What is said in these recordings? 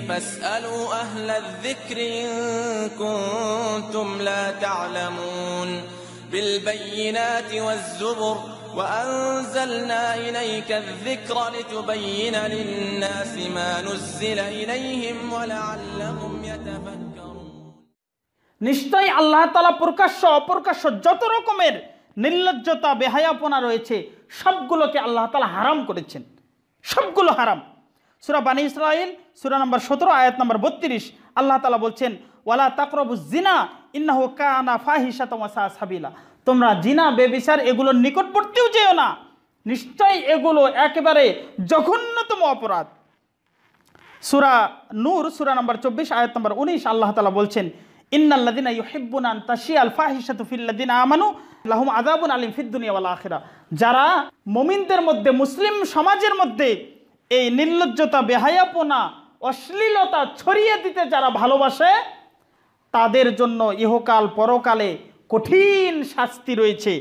فاسألوا أهل الذكر إن كنتم لا تعلمون بالبينات والزبر وأنزلنا إليك الذكر لتبين للناس ما نزل إليهم ولعلهم يتفكرون নিশ্চয়ই আল্লাহ তালা প্রকাশ্য অপ্রকাশ্য যত রকমের নির্লজ্জতা বেহায়াপনা রয়েছে সবগুলোকে আল্লাহ তালা হারাম করেছেন সবগুলো হারাম সুরা বানী ইসরাইল সুরা নম্বর সতেরো আয়াত নম্বর বত্রিশ আল্লাহ তালা বলছেন ওয়ালা তাকরবু জিনা ইন্নাহু কানা ফাহিসা তোমাসা সাবিলা তোমরা জিনা বেবিচার এগুলোর নিকটবর্তীও যেও না নিশ্চয়ই এগুলো একেবারে জঘন্যতম অপরাধ সুরা নূর সুরা নম্বর চব্বিশ আয়াত নম্বর উনিশ আল্লাহ তালা বলছেন ইন্নাল্লাদিনা ইউহিব্বুন আন তাশি আল ফাহিশাতু ফিল্লাদিন আমানু লাহুম আদাবুন আলিম ফিদ দুনিয়া আখিরা যারা মমিনদের মধ্যে মুসলিম সমাজের মধ্যে এই নির্লজ্জতা বেহায়াপনা অশ্লীলতা ছড়িয়ে দিতে যারা ভালোবাসে তাদের জন্য ইহকাল পরকালে কঠিন শাস্তি রয়েছে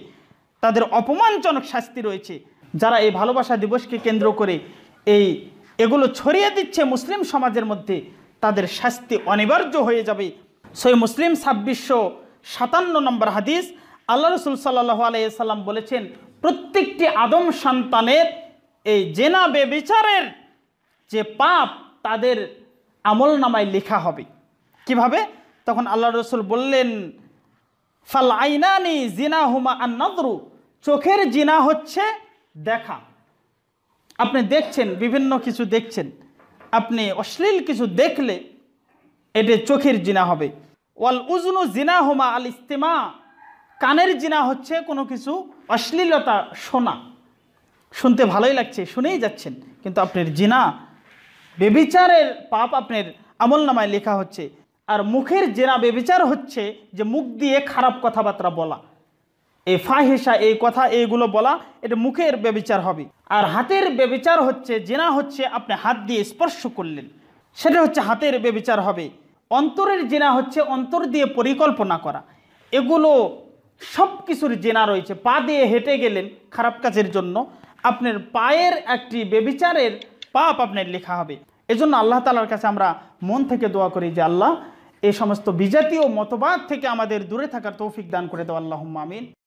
তাদের অপমানজনক শাস্তি রয়েছে যারা এই ভালোবাসা দিবসকে কেন্দ্র করে এই এগুলো ছড়িয়ে দিচ্ছে মুসলিম সমাজের মধ্যে তাদের শাস্তি অনিবার্য হয়ে যাবে সই মুসলিম ছাব্বিশশো সাতান্ন নম্বর হাদিস আল্লাহ রসুল সাল্লাহ আলাইসাল্লাম বলেছেন প্রত্যেকটি আদম সন্তানের এই জেনা বেবিচারের যে পাপ তাদের আমল নামায় লেখা হবে কিভাবে তখন আল্লাহ রসুল বললেন ফাল আইনানি জিনা হুমা আন্নাদরু চোখের জিনা হচ্ছে দেখা আপনি দেখছেন বিভিন্ন কিছু দেখছেন আপনি অশ্লীল কিছু দেখলে এটি চোখের জিনা হবে ওয়াল উজনু জিনা হুমা আল ইস্তেমা কানের জিনা হচ্ছে কোনো কিছু অশ্লীলতা শোনা শুনতে ভালোই লাগছে শুনেই যাচ্ছেন কিন্তু আপনার জেনা বেবিচারের পাপ আপনার আমল নামায় লেখা হচ্ছে আর মুখের জেনা বেবিচার হচ্ছে যে মুখ দিয়ে খারাপ কথাবার্তা বলা এই ফাহেসা এই কথা এইগুলো বলা এটা মুখের বেবিচার হবে আর হাতের বেবিচার হচ্ছে জেনা হচ্ছে আপনি হাত দিয়ে স্পর্শ করলেন সেটা হচ্ছে হাতের বেবিচার হবে অন্তরের জেনা হচ্ছে অন্তর দিয়ে পরিকল্পনা করা এগুলো সব কিছুর জেনা রয়েছে পা দিয়ে হেঁটে গেলেন খারাপ কাজের জন্য আপনার পায়ের একটি বেবিচারের পাপ আপনার লেখা হবে এজন্য আল্লাহ তালার কাছে আমরা মন থেকে দোয়া করি যে আল্লাহ এই সমস্ত বিজাতীয় মতবাদ থেকে আমাদের দূরে থাকার তৌফিক দান করে দেওয়া আল্লাহ আমিন